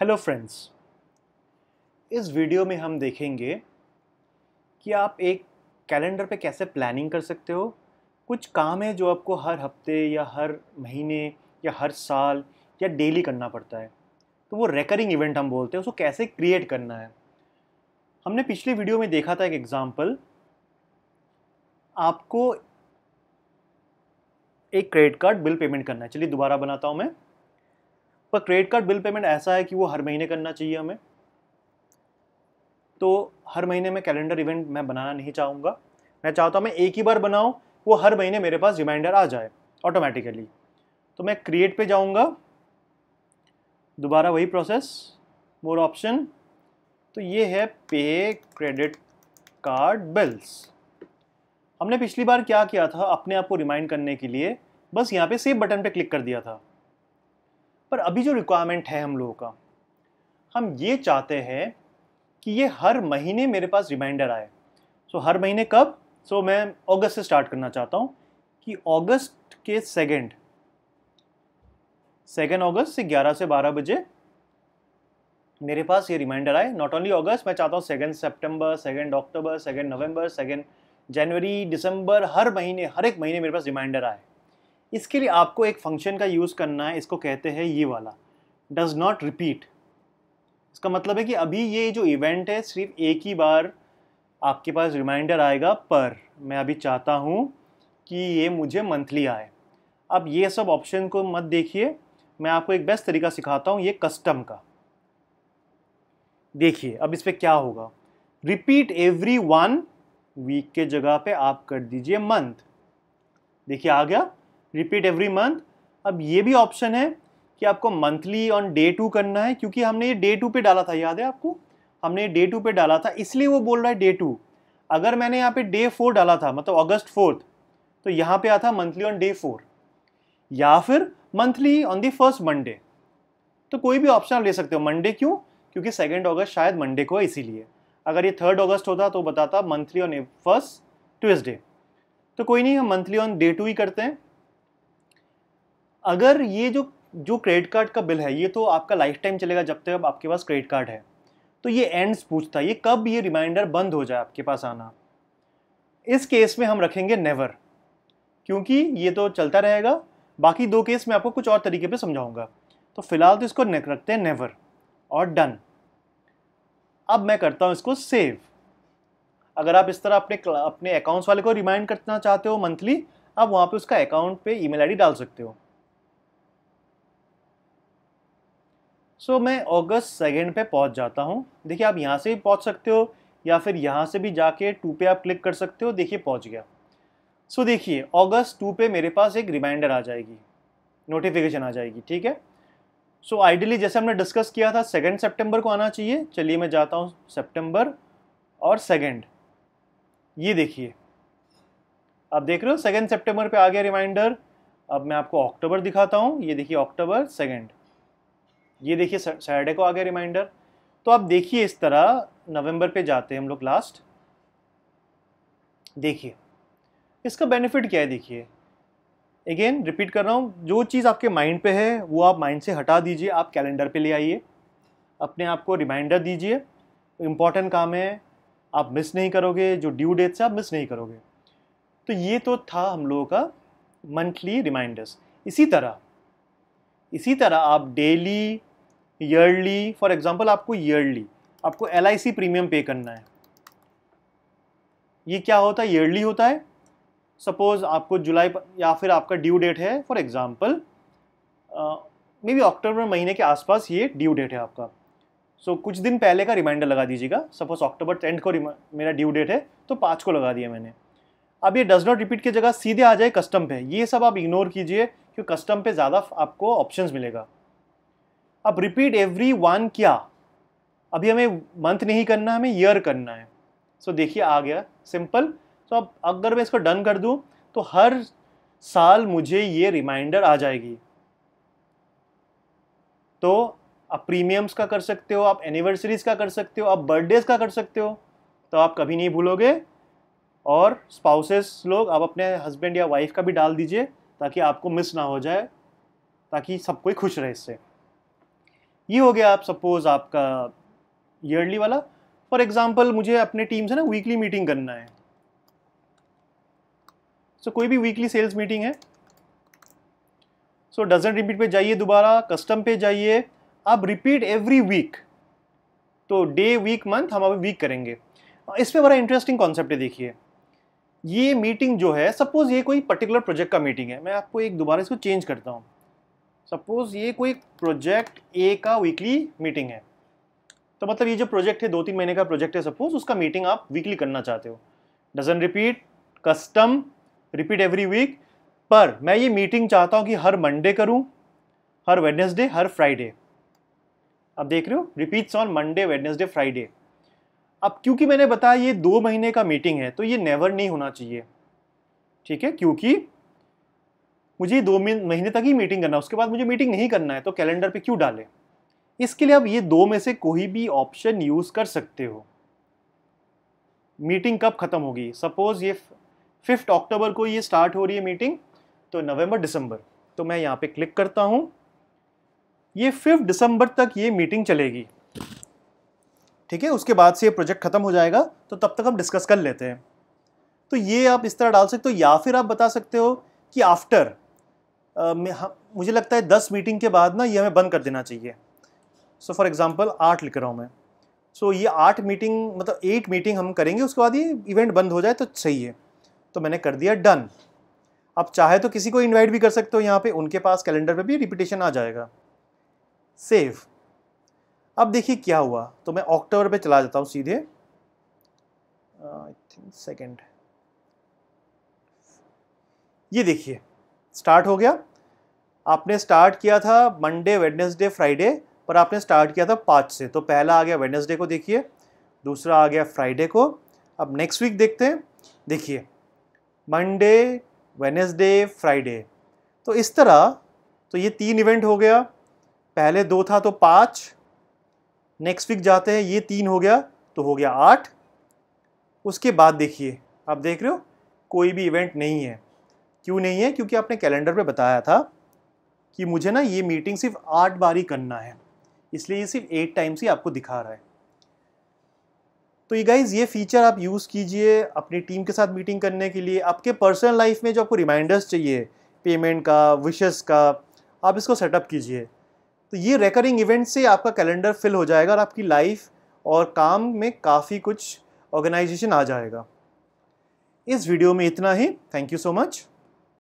hello friends इस video में हम देखेंगे कि आप एक कैलेंडर पे कैसे प्लानिंग कर सकते हो कुछ काम है जो आपको हर हफ्ते या हर महीने या हर साल या डेली करना पड़ता है तो वो रेकरिंग इवेंट हम बोलते हैं उसको कैसे क्रिएट करना है हमने पिछली वीडियो में देखा था एक एग्ज़ाम्पल आपको एक क्रेडिट कार्ड बिल पेमेंट करना है चलिए दोबारा बनाता हूँ मैं पर क्रेडिट कार्ड बिल पेमेंट ऐसा है कि वो हर महीने करना चाहिए हमें तो हर महीने में कैलेंडर इवेंट मैं बनाना नहीं चाहूँगा मैं चाहता हूँ मैं एक ही बार बनाऊँ वो हर महीने मेरे पास रिमाइंडर आ जाए ऑटोमेटिकली तो मैं क्रिएट पे जाऊँगा दोबारा वही प्रोसेस मोर ऑप्शन तो ये है पे क्रेडिट कार्ड बिल्स हमने पिछली बार क्या किया था अपने आप को रिमाइंड करने के लिए बस यहाँ पे सेव बटन पे क्लिक कर दिया था पर अभी जो रिक्वायरमेंट है हम लोगों का हम ये चाहते हैं कि ये हर महीने मेरे पास रिमाइंडर आए सो so, हर महीने कब सो so, मैं अगस्त से स्टार्ट करना चाहता हूँ कि अगस्त के सेकेंड सेकेंड अगस्त से 11 से 12 बजे मेरे पास ये रिमाइंडर आए नॉट ओनली अगस्त मैं चाहता हूँ second September second October second November second January December हर महीने हर एक महीने मेरे पास रिमाइंडर आए इसके लिए आपको एक फंक्शन का यूज़ करना है इसको कहते हैं ये वाला डज नॉट रिपीट इसका मतलब है कि अभी ये जो इवेंट है सिर्फ एक ही बार आपके पास रिमाइंडर आएगा पर मैं अभी चाहता हूँ कि ये मुझे मंथली आए अब ये सब ऑप्शन को मत देखिए मैं आपको एक बेस्ट तरीका सिखाता हूँ ये कस्टम का देखिए अब इस पर क्या होगा रिपीट एवरी वन वीक के जगह पे आप कर दीजिए मंथ देखिए आ गया रिपीट एवरी मंथ अब ये भी ऑप्शन है कि आपको मंथली ऑन डे टू करना है क्योंकि हमने ये डे टू पे डाला था याद है आपको हमने डे टू पे डाला था इसलिए वो बोल रहा है डे टू अगर मैंने यहाँ पे डे फोर डाला था मतलब अगस्त फोर्थ तो यहाँ पे आता मंथली ऑन डे फोर या फिर monthly on the first Monday तो कोई भी ऑप्शन आप ले सकते हो मंडे क्यों क्योंकि सेकेंड अगस्त शायद मंडे को है इसीलिए अगर ये थर्ड अगस्त होता तो बताता मंथली ऑन फर्स्ट ट्यूजडे तो कोई नहीं हम मंथली ऑन डे टू ही करते हैं अगर ये जो जो क्रेडिट कार्ड का बिल है ये तो आपका लाइफ टाइम चलेगा जब तक आपके पास क्रेडिट कार्ड है तो ये एंड्स पूछता है ये कब ये रिमाइंडर बंद हो जाए आपके पास आना इस केस में हम रखेंगे नेवर क्योंकि ये तो चलता रहेगा बाकी दो केस मैं आपको कुछ और तरीके पे समझाऊंगा तो फिलहाल तो इसको नेक रखते हैं नेवर और डन अब मैं करता हूँ इसको सेव अगर आप इस तरह अपने अपने अकाउंट्स वाले को रिमाइंड करना चाहते हो मंथली आप वहाँ पे उसका अकाउंट पे ईमेल आईडी डाल सकते हो सो मैं अगस्त सेकेंड पे पहुंच जाता हूँ देखिए आप यहाँ से भी पहुँच सकते हो या फिर यहाँ से भी जाके टू पे आप क्लिक कर सकते हो देखिए पहुँच गया सो so, देखिए अगस्त टू पे मेरे पास एक रिमाइंडर आ जाएगी नोटिफिकेशन आ जाएगी ठीक है सो so, आइडियली जैसे हमने डिस्कस किया था सेकेंड सेप्टेम्बर को आना चाहिए चलिए मैं जाता हूँ सेप्टेम्बर और सेकेंड ये देखिए आप देख रहे हो सेकेंड सेप्टेम्बर पे आ गया रिमाइंडर अब मैं आपको अक्टूबर दिखाता हूँ ये देखिए अक्टूबर सेकेंड ये देखिए सैटरडे को आ गया रिमाइंडर तो आप देखिए इस तरह नवंबर पे जाते हैं हम लोग लास्ट देखिए इसका बेनिफिट क्या है देखिए अगेन रिपीट कर रहा हूँ जो चीज़ आपके माइंड पे है वो आप माइंड से हटा दीजिए आप कैलेंडर पे ले आइए अपने आप को रिमाइंडर दीजिए इम्पॉर्टेंट काम है आप मिस नहीं करोगे जो ड्यू डेट्स है आप मिस नहीं करोगे तो ये तो था हम लोगों का मंथली रिमाइंडर्स इसी तरह इसी तरह आप डेली ईयरली फॉर एग्जाम्पल आपको ईयरली आपको एल प्रीमियम पे करना है ये क्या होता है ईयरली होता है सपोज आपको जुलाई या फिर आपका ड्यू डेट है for example may be October महीने के आसपास ये ड्यू डेट है आपका सो so, कुछ दिन पहले का रिमाइंडर लगा दीजिएगा सपोज अक्टूबर टेंथ को मेरा ड्यू डेट है तो पाँच को लगा दिया मैंने अब ये डज नॉट रिपीट की जगह सीधे आ जाए कस्टम पे ये सब आप इग्नोर कीजिए क्योंकि कस्टम पे ज़्यादा आपको ऑप्शंस मिलेगा अब रिपीट एवरी वन क्या अभी हमें मंथ नहीं करना हमें ईयर करना है सो so, देखिए आ गया सिंपल सो so, अब अगर मैं इसको डन कर दूँ तो हर साल मुझे ये रिमाइंडर आ जाएगी तो आप प्रीमियम्स का कर सकते हो आप एनिवर्सरीज का कर सकते हो आप बर्थडेज का कर सकते हो तो आप कभी नहीं भूलोगे और स्पाउसेस लोग आप अपने हस्बैंड या वाइफ का भी डाल दीजिए ताकि आपको मिस ना हो जाए ताकि सब कोई खुश रहे इससे ये हो गया आप सपोज आपका ईयरली वाला फॉर एग्जाम्पल मुझे अपने टीम से ना वीकली मीटिंग करना है सो so, कोई भी वीकली सेल्स मीटिंग है सो डजन रिपीट पे जाइए दोबारा कस्टम पे जाइए आप रिपीट एवरी वीक तो डे वीक मंथ हम अभी वीक करेंगे इस पर बड़ा इंटरेस्टिंग कॉन्सेप्ट है देखिए ये मीटिंग जो है सपोज ये कोई पर्टिकुलर प्रोजेक्ट का मीटिंग है मैं आपको एक दोबारा इसको चेंज करता हूँ सपोज ये कोई प्रोजेक्ट ए का वीकली मीटिंग है तो मतलब ये जो प्रोजेक्ट है दो तीन महीने का प्रोजेक्ट है सपोज उसका मीटिंग आप वीकली करना चाहते हो doesn't repeat custom repeat every week पर मैं ये मीटिंग चाहता हूँ कि हर मंडे करूँ हर वेडनेसडे हर फ्राइडे अब देख रहे हो repeats on Monday Wednesday Friday अब क्योंकि मैंने बताया ये दो महीने का मीटिंग है तो ये नेवर नहीं होना चाहिए ठीक है क्योंकि मुझे दो महीने तक ही मीटिंग करना है उसके बाद मुझे मीटिंग नहीं करना है तो कैलेंडर पे क्यों डालें इसके लिए आप ये दो में से कोई भी ऑप्शन यूज़ कर सकते हो मीटिंग कब ख़त्म होगी सपोज़ ये फिफ्थ अक्टूबर को ये स्टार्ट हो रही है मीटिंग तो नवंबर दिसंबर तो मैं यहाँ पे क्लिक करता हूँ ये फिफ्थ दिसंबर तक ये मीटिंग चलेगी ठीक है उसके बाद से ये प्रोजेक्ट ख़त्म हो जाएगा तो तब तक हम डिस्कस कर लेते हैं तो ये आप इस तरह डाल सकते हो या फिर आप बता सकते हो कि आफ्टर हाँ, मुझे लगता है दस मीटिंग के बाद ना ये हमें बंद कर देना चाहिए सो फॉर एग्ज़ाम्पल आठ लिख रहा हूँ मैं सो so, ये आठ मीटिंग मतलब एट मीटिंग हम करेंगे उसके बाद ये इवेंट बंद हो जाए तो सही है तो मैंने कर दिया डन आप चाहे तो किसी को इनवाइट भी कर सकते हो यहाँ पे उनके पास कैलेंडर पे भी रिपीटेशन आ जाएगा सेव अब देखिए क्या हुआ तो मैं अक्टूबर पे चला जाता हूँ सीधे आई थिंक सेकेंड ये देखिए स्टार्ट हो गया आपने स्टार्ट किया था मंडे वेडनेसडे फ्राइडे पर आपने स्टार्ट किया था पाँच से तो पहला आ गया वेडनेसडे को देखिए दूसरा आ गया फ्राइडे को अब नेक्स्ट वीक देखते हैं देखिए मंडे वेनेसडे फ्राइडे तो इस तरह तो ये तीन इवेंट हो गया पहले दो था तो पाँच नेक्स्ट वीक जाते हैं ये तीन हो गया तो हो गया आठ उसके बाद देखिए आप देख रहे हो कोई भी इवेंट नहीं है क्यों नहीं है क्योंकि आपने कैलेंडर पे बताया था कि मुझे ना ये मीटिंग सिर्फ आठ बार ही करना है इसलिए ये सिर्फ एट टाइम्स ही आपको दिखा रहा है तो ये गाइज ये फीचर आप यूज़ कीजिए अपनी टीम के साथ मीटिंग करने के लिए आपके पर्सनल लाइफ में जो आपको रिमाइंडर्स चाहिए पेमेंट का विशेस का आप इसको सेटअप कीजिए तो ये रेकरिंग इवेंट से आपका कैलेंडर फिल हो जाएगा और आपकी लाइफ और काम में काफ़ी कुछ ऑर्गेनाइजेशन आ जाएगा इस वीडियो में इतना ही थैंक यू सो मच